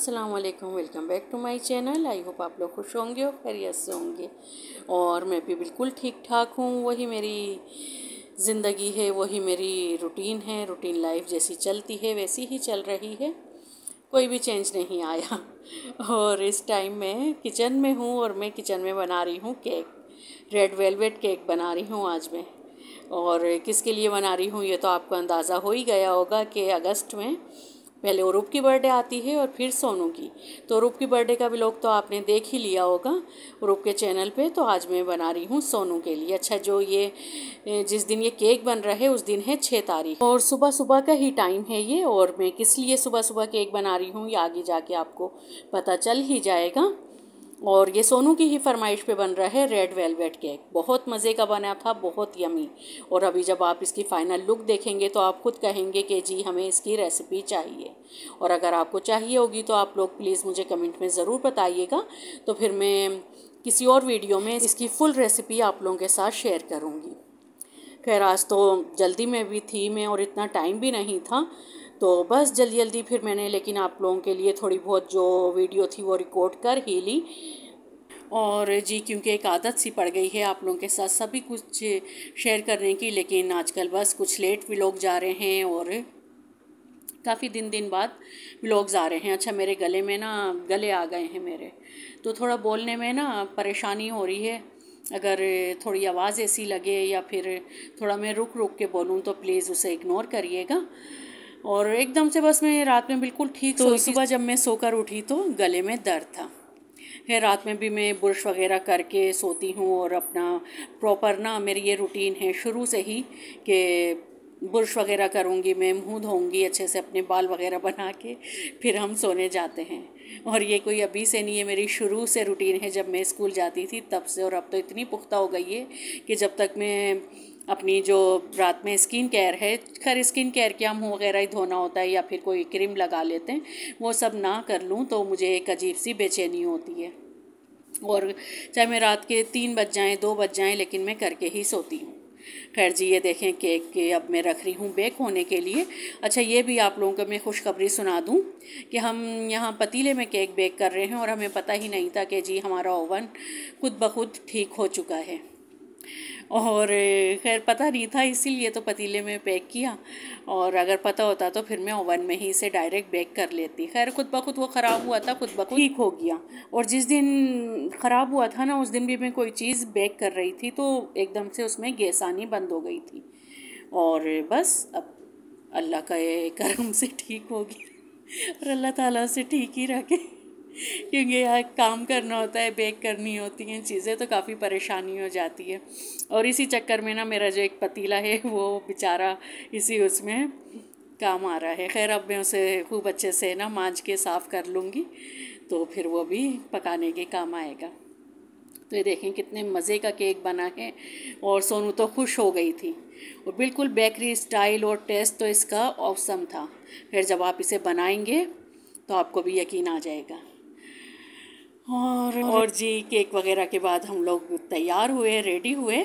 अस्सलाम वालेकुम welcome back to my channel I hope आप लोग खुश होंगे और खैरियत से होंगे और मैं भी बिल्कुल ठीक ठाक हूँ वही मेरी ज़िंदगी है वही मेरी रूटीन है रूटीन लाइफ जैसी चलती है वैसी ही चल रही है कोई भी चेंज नहीं आया और इस टाइम मैं किचन में हूँ और मैं किचन में बना रही हूँ केक रेड वेलवेट केक बना रही हूँ आज मैं और किसके लिए बना रही हूँ ये तो आपको अंदाज़ा हो ही गया होगा कि अगस्त में पहले उरूप की बर्थडे आती है और फिर सोनू की तो उरूप की बर्थडे का ब्लॉग तो आपने देख ही लिया होगा उरूप के चैनल पे तो आज मैं बना रही हूँ सोनू के लिए अच्छा जो ये जिस दिन ये केक बन रहा है उस दिन है छः तारीख और सुबह सुबह का ही टाइम है ये और मैं किस लिए सुबह सुबह केक बना रही हूँ ये आगे जाके आपको पता चल ही जाएगा और ये सोनू की ही फरमाइश पे बन रहा है रेड वेलवेट केक बहुत मज़े का बना था बहुत यमी और अभी जब आप इसकी फ़ाइनल लुक देखेंगे तो आप खुद कहेंगे कि जी हमें इसकी रेसिपी चाहिए और अगर आपको चाहिए होगी तो आप लोग प्लीज़ मुझे कमेंट में ज़रूर बताइएगा तो फिर मैं किसी और वीडियो में इसकी फुल रेसिपी आप लोगों के साथ शेयर करूँगी खैर आज तो जल्दी में भी थी मैं और इतना टाइम भी नहीं था तो बस जल्दी जल्दी फिर मैंने लेकिन आप लोगों के लिए थोड़ी बहुत जो वीडियो थी वो रिकॉर्ड कर ही ली और जी क्योंकि एक आदत सी पड़ गई है आप लोगों के साथ सभी कुछ शेयर करने की लेकिन आजकल बस कुछ लेट भी लोग जा रहे हैं और काफ़ी दिन दिन बाद ब्लॉग्स आ रहे हैं अच्छा मेरे गले में ना गले आ गए हैं मेरे तो थोड़ा बोलने में ना परेशानी हो रही है अगर थोड़ी आवाज़ ऐसी लगे या फिर थोड़ा मैं रुक रुक के बोलूँ तो प्लीज़ उसे इग्नोर करिएगा और एकदम से बस मैं रात में बिल्कुल ठीक तो सुबह जब मैं सोकर उठी तो गले में दर्द था फिर रात में भी मैं ब्रश वगैरह करके सोती हूँ और अपना प्रॉपर ना मेरी ये रूटीन है शुरू से ही कि ब्रश वगैरह करूँगी मैं मुँह धोऊँगी अच्छे से अपने बाल वगैरह बना के फिर हम सोने जाते हैं और ये कोई अभी से नहीं है मेरी शुरू से रूटीन है जब मैं स्कूल जाती थी तब से और अब तो इतनी पुख्ता हो गई है कि जब तक मैं अपनी जो रात में स्किन केयर है खैर स्किन केयर क्या मुँह वगैरह ही धोना होता है या फिर कोई क्रीम लगा लेते हैं वो सब ना कर लूँ तो मुझे एक अजीब सी बेचैनी होती है और चाहे मैं रात के तीन बज जाएँ दो बज जाएँ लेकिन मैं करके ही सोती हूँ खैर जी ये देखें केक के अब मैं रख रही हूँ बेक होने के लिए अच्छा ये भी आप लोगों को मैं खुशखबरी सुना दूँ कि हम यहाँ पतीले में केक बेक कर रहे हैं और हमें पता ही नहीं था कि जी हमारा ओवन खुद ब खुद ठीक हो चुका है और खैर पता नहीं था इसीलिए तो पतीले में पैक किया और अगर पता होता तो फिर मैं ओवन में ही इसे डायरेक्ट बेक कर लेती खैर खुद ब खुद वो ख़राब हुआ था खुद ब खुद ठीक हो गया और जिस दिन ख़राब हुआ था ना उस दिन भी मैं कोई चीज़ बेक कर रही थी तो एकदम से उसमें गैस आनी बंद हो गई थी और बस अब अल्लाह का करम से ठीक हो गया और अल्लाह ताला से ठीक ही रखे क्योंकि यहाँ काम करना होता है बेक करनी होती हैं चीज़ें तो काफ़ी परेशानी हो जाती है और इसी चक्कर में ना मेरा जो एक पतीला है वो बेचारा इसी उसमें काम आ रहा है खैर अब मैं उसे खूब अच्छे से ना मांज के साफ़ कर लूँगी तो फिर वो भी पकाने के काम आएगा तो ये देखें कितने मज़े का केक बना है और सोनू तो खुश हो गई थी और बिल्कुल बेकरी स्टाइल और टेस्ट तो इसका औसम था फिर जब आप इसे बनाएंगे तो आपको भी यकीन आ जाएगा और और जी केक वगैरह के बाद हम लोग तैयार हुए रेडी हुए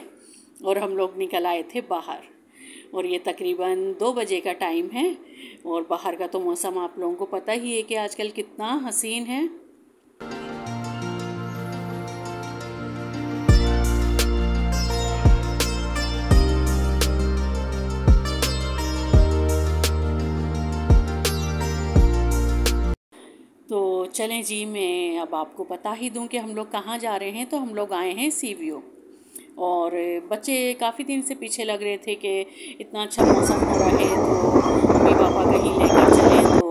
और हम लोग निकल आए थे बाहर और ये तकरीबन दो बजे का टाइम है और बाहर का तो मौसम आप लोगों को पता ही है कि आजकल कितना हसीन है चलें जी मैं अब आपको बता ही दूं कि हम लोग कहाँ जा रहे हैं तो हम लोग आए हैं सी ओ और बच्चे काफ़ी दिन से पीछे लग रहे थे कि इतना अच्छा मौसम हो रहा है तो मम्मी पापा कहीं लेकर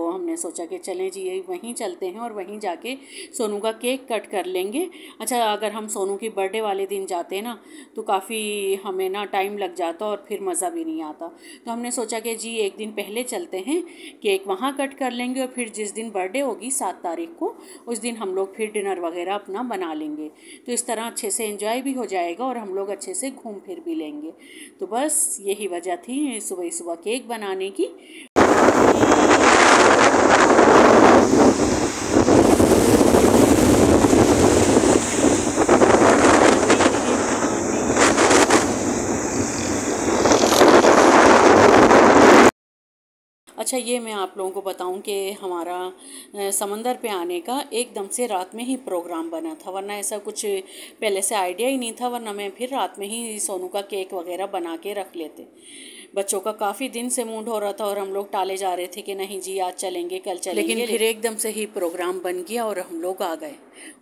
तो हमने सोचा कि चलें जी यही वहीं चलते हैं और वहीं जाके सोनू का केक कट कर लेंगे अच्छा अगर हम सोनू की बर्थडे वाले दिन जाते ना तो काफ़ी हमें ना टाइम लग जाता और फिर मज़ा भी नहीं आता तो हमने सोचा कि जी एक दिन पहले चलते हैं केक वहाँ कट कर लेंगे और फिर जिस दिन बर्थडे होगी सात तारीख को उस दिन हम लोग फिर डिनर वगैरह अपना बना लेंगे तो इस तरह अच्छे से इन्जॉय भी हो जाएगा और हम लोग अच्छे से घूम फिर भी लेंगे तो बस यही वजह थी सुबह सुबह केक बनाने की अच्छा ये मैं आप लोगों को बताऊं कि हमारा समंदर पे आने का एकदम से रात में ही प्रोग्राम बना था वरना ऐसा कुछ पहले से आइडिया ही नहीं था वरना मैं फिर रात में ही सोनू का केक वगैरह बना के रख लेते बच्चों का काफ़ी दिन से मूड हो रहा था और हम लोग टाले जा रहे थे कि नहीं जी आज चलेंगे कल चलेंगे लेकिन फिर एकदम से ही प्रोग्राम बन गया और हम लोग आ गए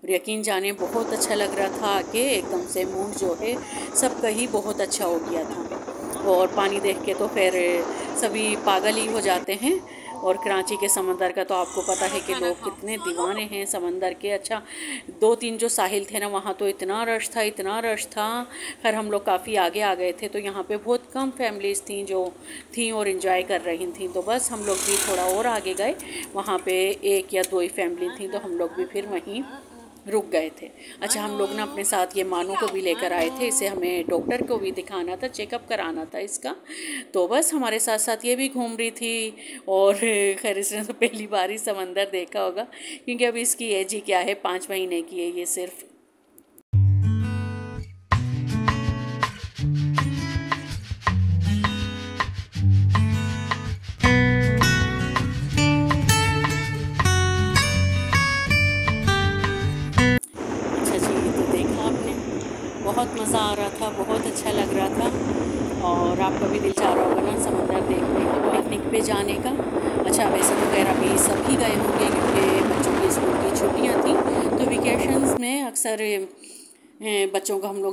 और यकीन जाने बहुत अच्छा लग रहा था कि एकदम से मूड जो है सब ही बहुत अच्छा हो गया था और पानी देख के तो फिर सभी पागल ही हो जाते हैं और कराची के समंदर का तो आपको पता है कि लोग कितने दीवाने हैं समंदर के अच्छा दो तीन जो साहिल थे ना वहाँ तो इतना रश था इतना रश था खैर हम लोग काफ़ी आगे आ गए थे तो यहाँ पे बहुत कम फैमिलीज़ थी जो थी और इन्जॉय कर रही थी तो बस हम लोग भी थोड़ा और आगे गए वहाँ पर एक या दो ही फैमिली थी तो हम लोग भी फिर वहीं रुक गए थे अच्छा हम लोग ना अपने साथ ये मानू को भी लेकर आए थे इसे हमें डॉक्टर को भी दिखाना था चेकअप कराना था इसका तो बस हमारे साथ साथ ये भी घूम रही थी और खैर इसने तो पहली बार ही समंदर देखा होगा क्योंकि अभी इसकी एज ही क्या है पाँच महीने की है ये सिर्फ़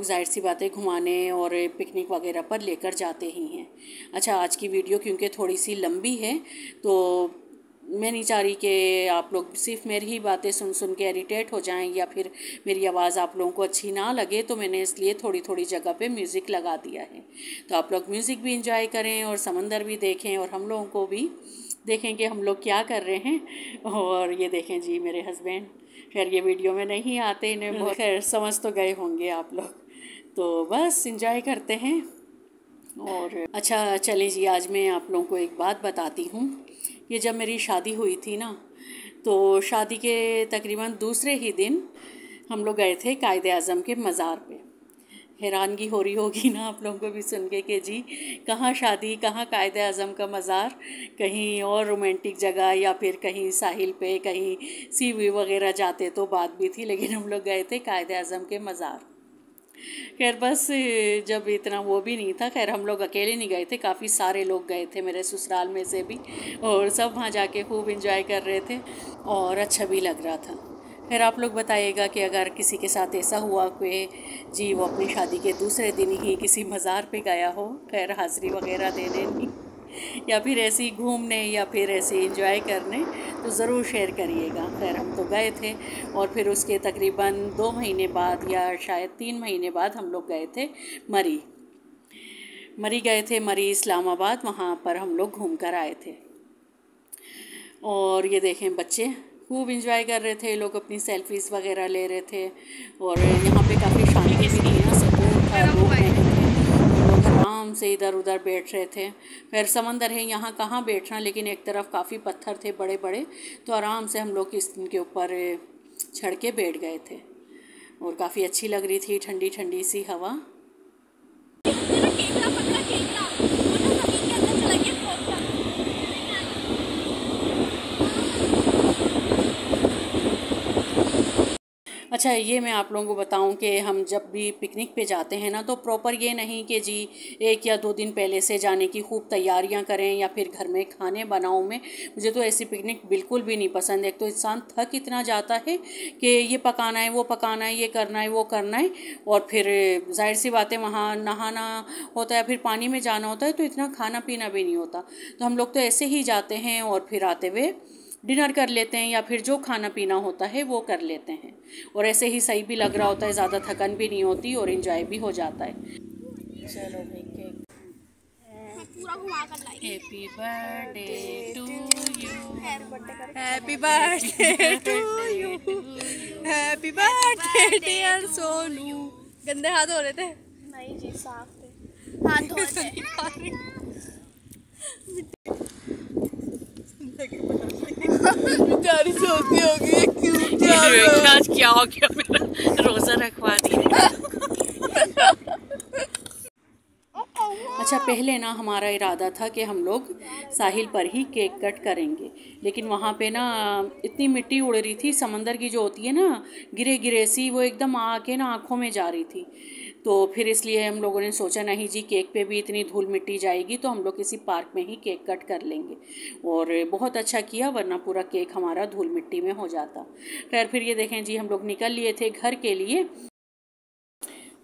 लोग जाहिर सी बातें घुमाने और पिकनिक वगैरह पर लेकर जाते ही हैं अच्छा आज की वीडियो क्योंकि थोड़ी सी लंबी है तो मैं नहीं चाह रही कि आप लोग सिर्फ मेरी ही बातें सुन सुन के इरीटेट हो जाएं या फिर मेरी आवाज़ आप लोगों को अच्छी ना लगे तो मैंने इसलिए थोड़ी थोड़ी जगह पे म्यूज़िक लगा दिया है तो आप लोग म्यूज़िक भी इंजॉय करें और समंदर भी देखें और हम लोगों को भी देखें कि हम लोग क्या कर रहे हैं और ये देखें जी मेरे हस्बैंड खैर ये वीडियो में नहीं आते इन्हें खैर समझ तो गए होंगे आप लोग तो बस इंजॉय करते हैं और अच्छा चले जी आज मैं आप लोगों को एक बात बताती हूँ ये जब मेरी शादी हुई थी ना तो शादी के तकरीबन दूसरे ही दिन हम लोग गए थे कायद अज़म के मज़ार पे हैरानगी हो रही होगी ना आप लोगों को भी सुन के कि जी कहाँ शादी कहाँ कायद अज़म का मज़ार कहीं और रोमांटिक जगह या फिर कहीं साहिल पे कहीं सी वी वगैरह जाते तो बात भी थी लेकिन हम लोग गए थे कायद अज़म के मज़ार खैर बस जब इतना वो भी नहीं था खैर हम लोग अकेले नहीं गए थे काफ़ी सारे लोग गए थे मेरे ससुराल में से भी और सब वहाँ जाके खूब इंजॉय कर रहे थे और अच्छा भी लग रहा था खैर आप लोग बताइएगा कि अगर किसी के साथ ऐसा हुआ कि जी वो अपनी शादी के दूसरे दिन ही किसी मज़ार पे गया हो खैर हाज़िरी वगैरह दे देनी या फिर ऐसे ही घूमने या फिर ऐसे इंजॉय करने तो ज़रूर शेयर करिएगा खैर हम तो गए थे और फिर उसके तकरीबन दो महीने बाद या शायद तीन महीने बाद हम लोग गए थे मरी मरी गए थे मरी इस्लामाबाद वहाँ पर हम लोग घूम कर आए थे और ये देखें बच्चे खूब इंजॉय कर रहे थे लोग अपनी सेल्फीज़ वगैरह ले रहे थे और यहाँ पे काफ़ी शांति थी सुकून था लोग आराम से इधर उधर बैठ रहे थे फिर समंदर है यहाँ कहाँ बैठना लेकिन एक तरफ काफ़ी पत्थर थे बड़े बड़े तो आराम से हम लोग किस के ऊपर छड़ के बैठ गए थे और काफ़ी अच्छी लग रही थी ठंडी ठंडी सी हवा अच्छा ये मैं आप लोगों को बताऊं कि हम जब भी पिकनिक पे जाते हैं ना तो प्रॉपर ये नहीं कि जी एक या दो दिन पहले से जाने की खूब तैयारियां करें या फिर घर में खाने बनाऊं मैं मुझे तो ऐसी पिकनिक बिल्कुल भी नहीं पसंद है तो इंसान थक इतना जाता है कि ये पकाना है वो पकाना है ये करना है वो करना है और फिर जाहिर सी बातें वहाँ नहाना होता है फिर पानी में जाना होता है तो इतना खाना पीना भी नहीं होता तो हम लोग तो ऐसे ही जाते हैं और फिर आते हुए डिनर कर लेते हैं या फिर जो खाना पीना होता है वो कर लेते हैं और ऐसे ही सही भी लग रहा होता है ज़्यादा थकन भी नहीं होती और इन्जॉय भी हो जाता है चलो happy birthday to you happy birthday to you happy birthday dear Sonu गंदे हाथ हो रहे थे नहीं जी साफ थे हाथ धो रहे बारिश होती होगी क्यों क्या आज क्या हो गया मेरा रोजा रखवा दिया अच्छा पहले ना हमारा इरादा था कि हम लोग साहिल पर ही केक कट करेंगे लेकिन वहाँ पे ना इतनी मिट्टी उड़ रही थी समंदर की जो होती है ना गिरे गिरे सी वो एकदम आके ना आँखों में जा रही थी तो फिर इसलिए हम लोगों ने सोचा नहीं जी केक पे भी इतनी धूल मिट्टी जाएगी तो हम लोग किसी पार्क में ही केक कट कर लेंगे और बहुत अच्छा किया वरना पूरा केक हमारा धूल मिट्टी में हो जाता खैर फिर ये देखें जी हम लोग निकल लिए थे घर के लिए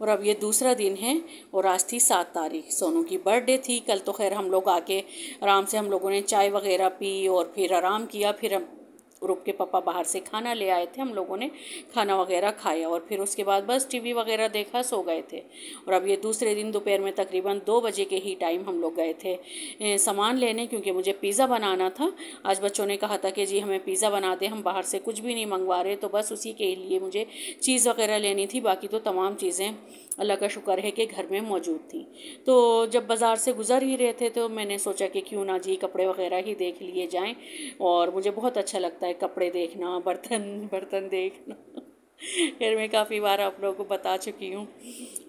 और अब ये दूसरा दिन है और आज थी सात तारीख सोनू की बर्थडे थी कल तो खैर हम लोग आके आराम से हम लोगों ने चाय वगैरह पी और फिर आराम किया फिर हम रुक के पापा बाहर से खाना ले आए थे हम लोगों ने खाना वगैरह खाया और फिर उसके बाद बस टीवी वगैरह देखा सो गए थे और अब ये दूसरे दिन दोपहर में तकरीबन दो बजे के ही टाइम हम लोग गए थे सामान लेने क्योंकि मुझे पिज़्ज़ा बनाना था आज बच्चों ने कहा था कि जी हमें पिज़्ज़ा बना दे हम बाहर से कुछ भी नहीं मंगवा रहे तो बस उसी के लिए मुझे चीज़ वगैरह लेनी थी बाकी तो तमाम चीज़ें अल्लाह का शुक्र है कि घर में मौजूद थी तो जब बाज़ार से गुज़र ही रहे थे तो मैंने सोचा कि क्यों ना जी कपड़े वगैरह ही देख लिए जाएँ और मुझे बहुत अच्छा लगता है कपड़े देखना बर्तन बर्तन देखना फिर मैं काफ़ी बार आप लोगों को बता चुकी हूँ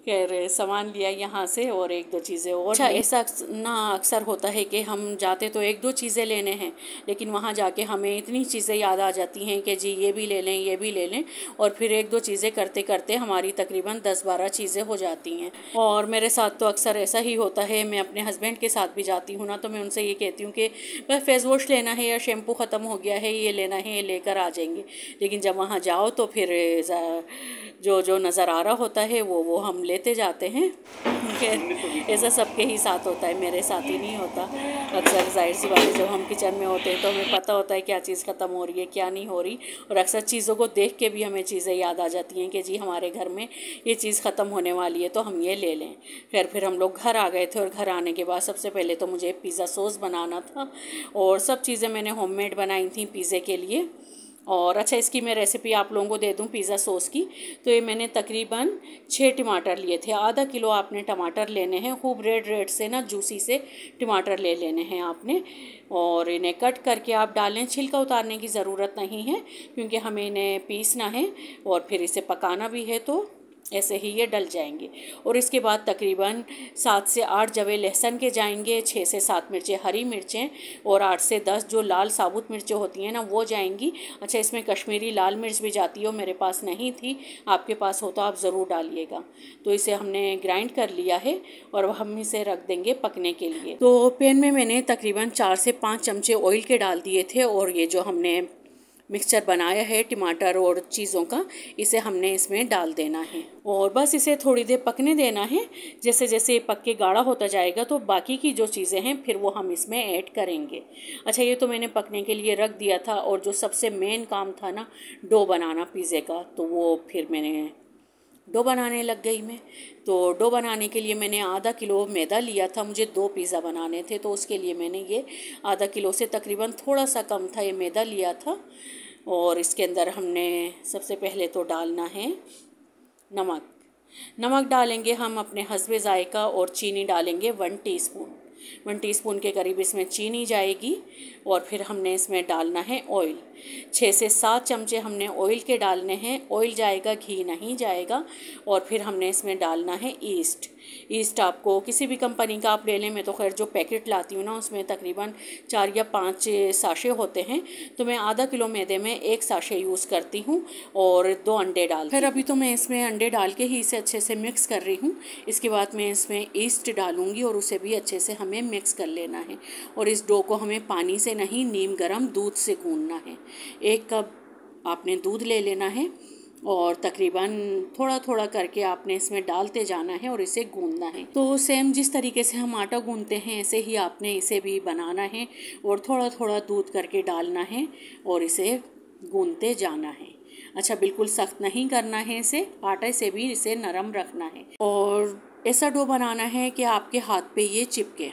खैर सामान लिया यहाँ से और एक दो चीज़ें और अच्छा ऐसा ना अक्सर होता है कि हम जाते तो एक दो चीज़ें लेने हैं लेकिन वहाँ जाके हमें इतनी चीज़ें याद आ जाती हैं कि जी ये भी ले लें ये भी ले लें और फिर एक दो चीज़ें करते करते हमारी तकरीबन दस बारह चीज़ें हो जाती हैं और मेरे साथ तो अक्सर ऐसा ही होता है मैं अपने हस्बैंड के साथ भी जाती हूँ ना तो मैं उनसे ये कहती हूँ कि भाई फेस वॉश लेना है या शैम्पू ख़त्म हो गया है ये लेना है ये लेकर आ जाएंगे लेकिन जब वहाँ जाओ तो फिर जो जो नज़र आ रहा होता है वो वो हम ले लेते जाते हैं ऐसा सबके ही साथ होता है मेरे साथ ही नहीं होता अक्सर जाहिर सी बात है जब हम किचन में होते हैं तो हमें पता होता है क्या चीज़ ख़त्म हो रही है क्या नहीं हो रही और अक्सर चीज़ों को देख के भी हमें चीज़ें याद आ जाती हैं कि जी हमारे घर में ये चीज़ ख़त्म होने वाली है तो हम ये ले लें खैर फिर हम लोग घर आ गए थे और घर आने के बाद सबसे पहले तो मुझे पिज़्ज़ा सॉस बनाना था और सब चीज़ें मैंने होम बनाई थी पिज़्ज़े के लिए और अच्छा इसकी मैं रेसिपी आप लोगों को दे दूँ पिज़्ज़ा सॉस की तो ये मैंने तकरीबन छः टमाटर लिए थे आधा किलो आपने टमाटर लेने हैं खूब रेड रेड से ना जूसी से टमाटर ले लेने हैं आपने और इन्हें कट करके आप डालें छिलका उतारने की ज़रूरत नहीं है क्योंकि हमें इन्हें पीसना है और फिर इसे पकाना भी है तो ऐसे ही ये डल जाएंगे और इसके बाद तकरीबन सात से आठ जवे लहसन के जाएंगे छः से सात मिर्चें हरी मिर्चें और आठ से दस जो लाल साबुत मिर्चें होती हैं ना वो जाएंगी अच्छा इसमें कश्मीरी लाल मिर्च भी जाती है मेरे पास नहीं थी आपके पास हो तो आप ज़रूर डालिएगा तो इसे हमने ग्राइंड कर लिया है और हम इसे रख देंगे पकने के लिए तो पेन में मैंने तकरीबन चार से पाँच चमचे ऑयल के डाल दिए थे और ये जो हमने मिक्सचर बनाया है टमाटर और चीज़ों का इसे हमने इसमें डाल देना है और बस इसे थोड़ी देर पकने देना है जैसे जैसे पक के गाढ़ा होता जाएगा तो बाकी की जो चीज़ें हैं फिर वो हम इसमें ऐड करेंगे अच्छा ये तो मैंने पकने के लिए रख दिया था और जो सबसे मेन काम था ना डो बनाना पिज़्ज़े का तो वो फिर मैंने डो बनाने लग गई मैं तो डो बनाने के लिए मैंने आधा किलो मैदा लिया था मुझे दो पिज़्ज़ा बनाने थे तो उसके लिए मैंने ये आधा किलो से तकरीबन थोड़ा सा कम था ये मैदा लिया था और इसके अंदर हमने सबसे पहले तो डालना है नमक नमक डालेंगे हम अपने हसबे ज़ायका और चीनी डालेंगे वन टीस्पून वन टीस्पून के करीब इसमें चीनी जाएगी और फिर हमने इसमें डालना है ऑयल छः से सात चमचे हमने ऑयल के डालने हैं ऑयल जाएगा घी नहीं जाएगा और फिर हमने इसमें डालना है ईस्ट ईस्ट आपको किसी भी कंपनी का आप ले लें मैं तो खैर जो पैकेट लाती हूँ ना उसमें तकरीबन चार या पाँच साशे होते हैं तो मैं आधा किलो मैदे में एक साशे यूज़ करती हूँ और दो अंडे डाल फिर अभी तो मैं इसमें अंडे डाल के ही इसे अच्छे से मिक्स कर रही हूँ इसके बाद मैं इसमें ईस्ट डालूँगी और उसे भी अच्छे से हम हमें मिक्स कर लेना है और इस डो को हमें पानी से नहीं नीम गर्म दूध से गूंदना है एक कप आपने दूध ले लेना है और तकरीबन थोड़ा थोड़ा करके आपने इसमें डालते जाना है और इसे गूंदना है तो सेम जिस तरीके से हम आटा गूंदते हैं ऐसे ही आपने इसे भी बनाना है और थोड़ा थोड़ा दूध करके डालना है और इसे गूंदते जाना है अच्छा बिल्कुल सख्त नहीं करना है इसे आटे से भी इसे नरम रखना है और ऐसा डो बनाना है कि आपके हाथ पे ये चिपके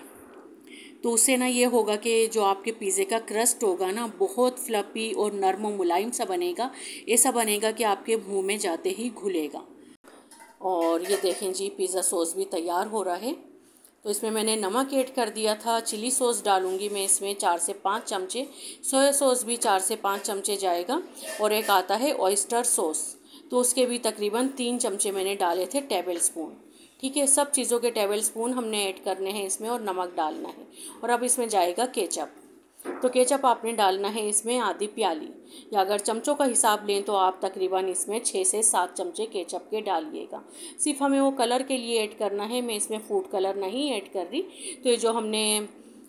तो उससे ना ये होगा कि जो आपके पिज़्ज़े का क्रस्ट होगा ना बहुत फ्लपी और नरम मुलायम सा बनेगा ऐसा बनेगा कि आपके मुंह में जाते ही घुलेगा और ये देखें जी पिज़्ज़ा सॉस भी तैयार हो रहा है तो इसमें मैंने नमक ऐड कर दिया था चिली सॉस डालूंगी मैं इसमें चार से पाँच चमचे सोया सॉस भी चार से पाँच चमचे जाएगा और एक आता है ऑइस्टर सॉस तो उसके भी तकरीबन तीन चमचे मैंने डाले थे टेबल स्पून ठीक है सब चीज़ों के टेबल स्पून हमने ऐड करने हैं इसमें और नमक डालना है और अब इसमें जाएगा केचप तो केचप आपने डालना है इसमें आधी प्याली या अगर चमचों का हिसाब लें तो आप तकरीबन इसमें छः से सात चमचे केचप के डालिएगा सिर्फ हमें वो कलर के लिए ऐड करना है मैं इसमें फूड कलर नहीं ऐड कर रही तो ये जो हमने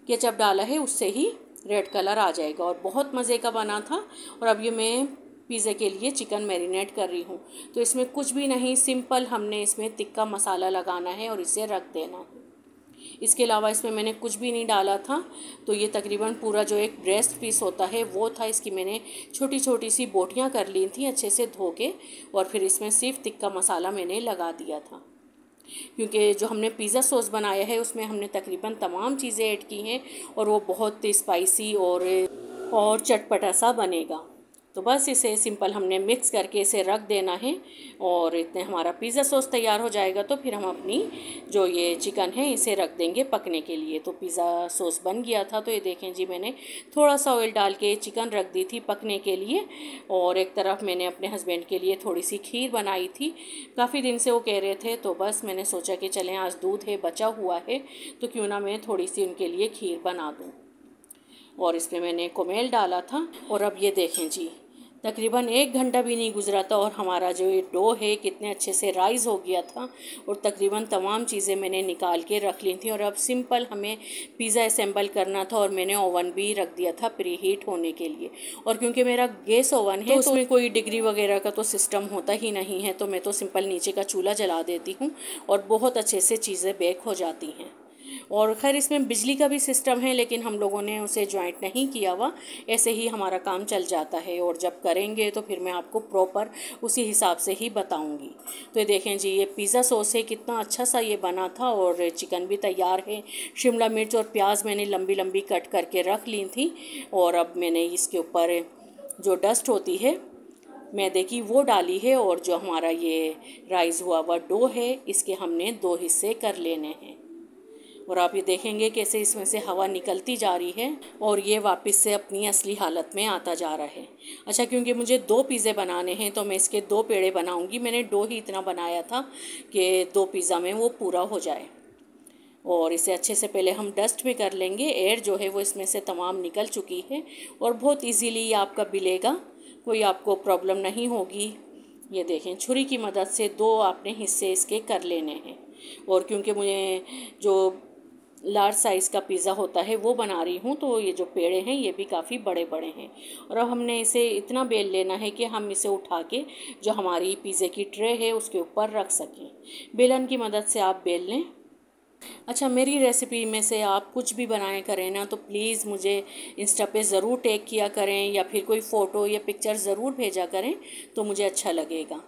केचप डाला है उससे ही रेड कलर आ जाएगा और बहुत मज़े का बना था और अब ये मैं पिज़्ज़े के लिए चिकन मैरिनेट कर रही हूँ तो इसमें कुछ भी नहीं सिंपल हमने इसमें तिक्का मसाला लगाना है और इसे रख देना है इसके अलावा इसमें मैंने कुछ भी नहीं डाला था तो ये तकरीबन पूरा जो एक ब्रेस्ट पीस होता है वो था इसकी मैंने छोटी छोटी सी बोटियाँ कर ली थी अच्छे से धो के और फिर इसमें सिर्फ तिक्का मसाला मैंने लगा दिया था क्योंकि जो हमने पिज़्ज़ा सॉस बनाया है उसमें हमने तकरीबन तमाम चीज़ें ऐड की हैं और वो बहुत स्पाइसी और और चटपटा सा बनेगा तो बस इसे सिंपल हमने मिक्स करके इसे रख देना है और इतने हमारा पिज़्ज़ा सॉस तैयार हो जाएगा तो फिर हम अपनी जो ये चिकन है इसे रख देंगे पकने के लिए तो पिज़्ज़ा सॉस बन गया था तो ये देखें जी मैंने थोड़ा सा ऑयल डाल के चिकन रख दी थी पकने के लिए और एक तरफ मैंने अपने हस्बैंड के लिए थोड़ी सी खीर बनाई थी काफ़ी दिन से वो कह रहे थे तो बस मैंने सोचा कि चलें आज दूध है बचा हुआ है तो क्यों ना मैं थोड़ी सी उनके लिए खीर बना दूँ और इसमें मैंने कोमेल डाला था और अब ये देखें जी तकरीबन एक घंटा भी नहीं गुजरा था और हमारा जो ये डो है कितने अच्छे से राइज़ हो गया था और तकरीबन तमाम चीज़ें मैंने निकाल के रख ली थी और अब सिंपल हमें पिज़्ज़ा असम्बल करना था और मैंने ओवन भी रख दिया था प्री हीट होने के लिए और क्योंकि मेरा गैस ओवन है तो उसमें तो कोई डिग्री वगैरह का तो सिस्टम होता ही नहीं है तो मैं तो सिंपल नीचे का चूल्हा जला देती हूँ और बहुत अच्छे से चीज़ें बेक हो जाती हैं और खैर इसमें बिजली का भी सिस्टम है लेकिन हम लोगों ने उसे ज्वाइंट नहीं किया हुआ ऐसे ही हमारा काम चल जाता है और जब करेंगे तो फिर मैं आपको प्रॉपर उसी हिसाब से ही बताऊंगी तो देखें जी ये पिज़्ज़ा सॉस है कितना अच्छा सा ये बना था और चिकन भी तैयार है शिमला मिर्च और प्याज मैंने लंबी लंबी कट करके रख ली थी और अब मैंने इसके ऊपर जो डस्ट होती है मैदे की वो डाली है और जो हमारा ये राइस हुआ हुआ डो है इसके हमने दो हिस्से कर लेने हैं और आप ये देखेंगे कैसे इसमें से हवा निकलती जा रही है और ये वापस से अपनी असली हालत में आता जा रहा है अच्छा क्योंकि मुझे दो पिज़्ज़े बनाने हैं तो मैं इसके दो पेड़े बनाऊँगी मैंने डो ही इतना बनाया था कि दो पिज़्ज़ा में वो पूरा हो जाए और इसे अच्छे से पहले हम डस्ट भी कर लेंगे एयर जो है वो इसमें से तमाम निकल चुकी है और बहुत ईजीली ये आपका बिलेगा कोई आपको प्रॉब्लम नहीं होगी ये देखें छुरी की मदद से दो आपने हिस्से इसके कर लेने हैं और क्योंकि मुझे जो लार्ज साइज़ का पिज़्ज़ा होता है वो बना रही हूँ तो ये जो पेड़े हैं ये भी काफ़ी बड़े बड़े हैं और अब हमने इसे इतना बेल लेना है कि हम इसे उठा के जो हमारी पिज़्ज़े की ट्रे है उसके ऊपर रख सकें बेलन की मदद से आप बेल लें अच्छा मेरी रेसिपी में से आप कुछ भी बनाया करें ना तो प्लीज़ मुझे इंस्टा पे ज़रूर टैग किया करें या फिर कोई फ़ोटो या पिक्चर ज़रूर भेजा करें तो मुझे अच्छा लगेगा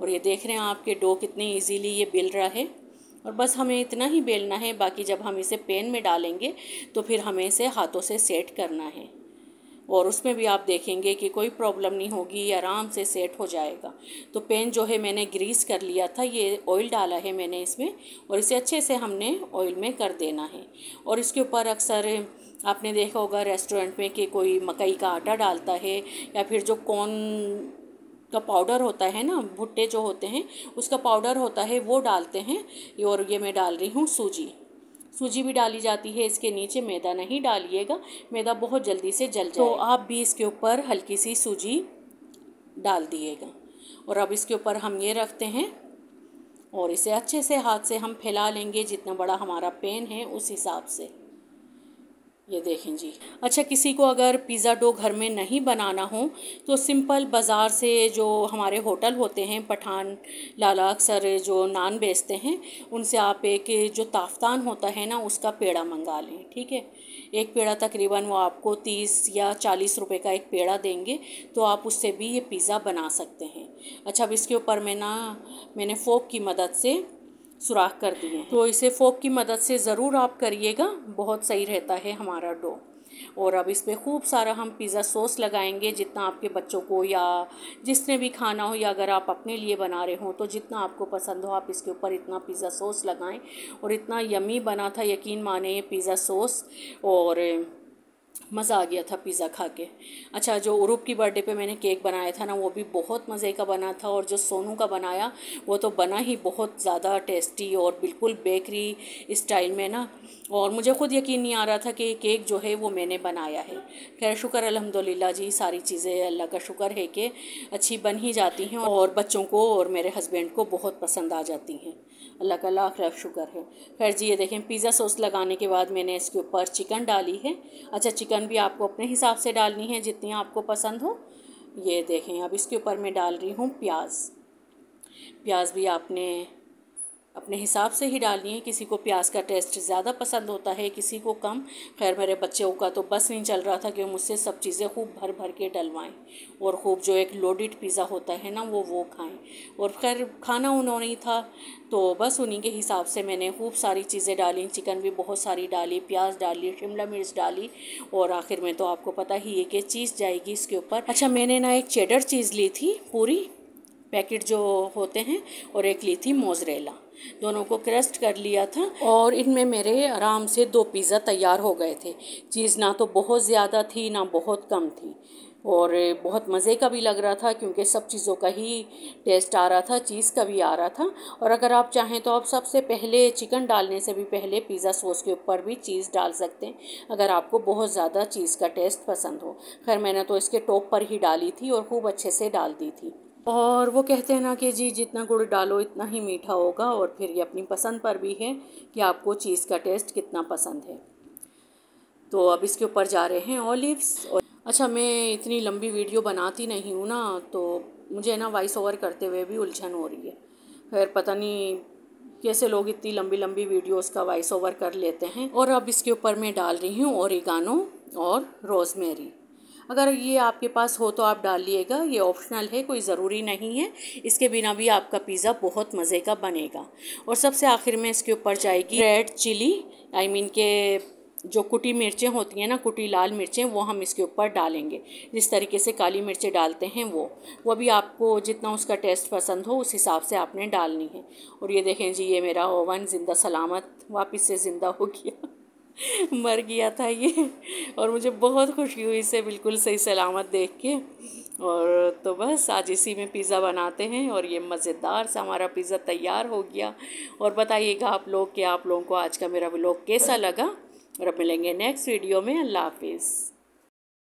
और ये देख रहे हैं आपके डो कितने इजीली ये बिल रहा है और बस हमें इतना ही बेलना है बाकी जब हम इसे पेन में डालेंगे तो फिर हमें इसे हाथों से सेट करना है और उसमें भी आप देखेंगे कि कोई प्रॉब्लम नहीं होगी आराम से सेट हो जाएगा तो पेन जो है मैंने ग्रीस कर लिया था ये ऑयल डाला है मैंने इसमें और इसे अच्छे से हमने ऑयल में कर देना है और इसके ऊपर अक्सर आपने देखा होगा रेस्टोरेंट में कि कोई मकई का आटा डालता है या फिर जो कॉर्न का पाउडर होता है ना भुट्टे जो होते हैं उसका पाउडर होता है वो डालते हैं और ये मैं डाल रही हूँ सूजी सूजी भी डाली जाती है इसके नीचे मैदा नहीं डालिएगा मैदा बहुत जल्दी से जल जाए तो आप भी इसके ऊपर हल्की सी सूजी डाल दिएगा और अब इसके ऊपर हम ये रखते हैं और इसे अच्छे से हाथ से हम फैला लेंगे जितना बड़ा हमारा पेन है उस हिसाब से ये देखें जी अच्छा किसी को अगर पिज़्ज़ा डो घर में नहीं बनाना हो तो सिंपल बाज़ार से जो हमारे होटल होते हैं पठान लाला अक्सर जो नान बेचते हैं उनसे आप एक जो ताफ्तान होता है ना उसका पेड़ा मंगा लें ठीक है एक पेड़ा तकरीबन वो आपको तीस या चालीस रुपए का एक पेड़ा देंगे तो आप उससे भी ये पिज़्ज़ा बना सकते हैं अच्छा अब इसके ऊपर मैं ना मैंने फ़ोक की मदद से सुराख कर दिए तो इसे फोक की मदद से ज़रूर आप करिएगा बहुत सही रहता है हमारा डो और अब इसमें खूब सारा हम पिज़्ज़ा सॉस लगाएंगे जितना आपके बच्चों को या जिसने भी खाना हो या अगर आप अपने लिए बना रहे हो तो जितना आपको पसंद हो आप इसके ऊपर इतना पिज़्ज़ा सॉस लगाएं और इतना यमी बना था यकीन माने ये पिज़्ज़ा सॉस और मज़ा आ गया था पिज़्ज़ा खा के अच्छा जो उरूप की बर्थडे पे मैंने केक बनाया था ना वो भी बहुत मज़े का बना था और जो सोनू का बनाया वो तो बना ही बहुत ज़्यादा टेस्टी और बिल्कुल बेकरी स्टाइल में ना और मुझे ख़ुद यकीन नहीं आ रहा था कि केक जो है वो मैंने बनाया है खैर शुक्र अलहमदिल्ला जी सारी चीज़ें अल्लाह का शुक्र है कि अच्छी बन ही जाती हैं और बच्चों को और मेरे हस्बैंड को बहुत पसंद आ जाती हैं अल्लाह का लाख लाख शुक्र है खैर जी ये देखें पिज़्ज़ा सॉस लगाने के बाद मैंने इसके ऊपर चिकन डाली है अच्छा चिकन भी आपको अपने हिसाब से डालनी है जितनी आपको पसंद हो ये देखें अब इसके ऊपर मैं डाल रही हूँ प्याज प्याज भी आपने अपने हिसाब से ही डालनी है किसी को प्याज का टेस्ट ज़्यादा पसंद होता है किसी को कम खैर मेरे बच्चों का तो बस नहीं चल रहा था कि मुझसे सब चीज़ें खूब भर भर के डलवाएं और खूब जो एक लोडिड पिज़्ज़ा होता है ना वो वो खाएं और खैर खाना उन्होंने ही था तो बस उन्हीं के हिसाब से मैंने खूब सारी चीज़ें डाली चिकन भी बहुत सारी डाली प्याज डाली शिमला मिर्च डाली और आखिर में तो आपको पता ही है कि चीज़ जाएगी इसके ऊपर अच्छा मैंने ना एक चेडर चीज़ ली थी पूरी पैकेट जो होते हैं और एक ली थी मोजरेला दोनों को क्रस्ट कर लिया था और इनमें मेरे आराम से दो पिज़्ज़ा तैयार हो गए थे चीज़ ना तो बहुत ज़्यादा थी ना बहुत कम थी और बहुत मज़े का भी लग रहा था क्योंकि सब चीज़ों का ही टेस्ट आ रहा था चीज़ का भी आ रहा था और अगर आप चाहें तो आप सबसे पहले चिकन डालने से भी पहले पिज़्ज़ा सॉस के ऊपर भी चीज़ डाल सकते हैं अगर आपको बहुत ज़्यादा चीज़ का टेस्ट पसंद हो खैर मैंने तो इसके टॉप पर ही डाली थी और खूब अच्छे से डाल दी थी और वो कहते हैं ना कि जी जितना गुड़ डालो इतना ही मीठा होगा और फिर ये अपनी पसंद पर भी है कि आपको चीज़ का टेस्ट कितना पसंद है तो अब इसके ऊपर जा रहे हैं ऑलिवस और अच्छा मैं इतनी लंबी वीडियो बनाती नहीं हूँ ना तो मुझे ना वॉइस ओवर करते हुए भी उलझन हो रही है खैर पता नहीं कैसे लोग इतनी लंबी लंबी वीडियोस का वॉइस ओवर कर लेते हैं और अब इसके ऊपर मैं डाल रही हूँ ओरिगानो और रोज़मेरी अगर ये आपके पास हो तो आप डालिएगा ये ऑप्शनल है कोई ज़रूरी नहीं है इसके बिना भी आपका पिज़्ज़ा बहुत मज़े का बनेगा और सबसे आखिर में इसके ऊपर जाएगी रेड चिली आई मीन के जो कुटी मिर्चें होती हैं ना कुटी लाल मिर्चें वो हम इसके ऊपर डालेंगे जिस तरीके से काली मिर्चें डालते हैं वो वो भी आपको जितना उसका टेस्ट पसंद हो उस हिसाब से आपने डालनी है और ये देखें जी ये मेरा ओवन ज़िंदा सलामत वापस से ज़िंदा हो गया मर गया था ये और मुझे बहुत खुशी हुई इसे बिल्कुल सही सलामत देख के और तो बस आज इसी में पिज़्ज़ा बनाते हैं और ये मज़ेदार सा हमारा पिज़्ज़ा तैयार हो गया और बताइएगा आप लोग कि आप लोगों को आज का मेरा ब्लॉग कैसा लगा और अब मिलेंगे नेक्स्ट वीडियो में अल्लाह हाफिज़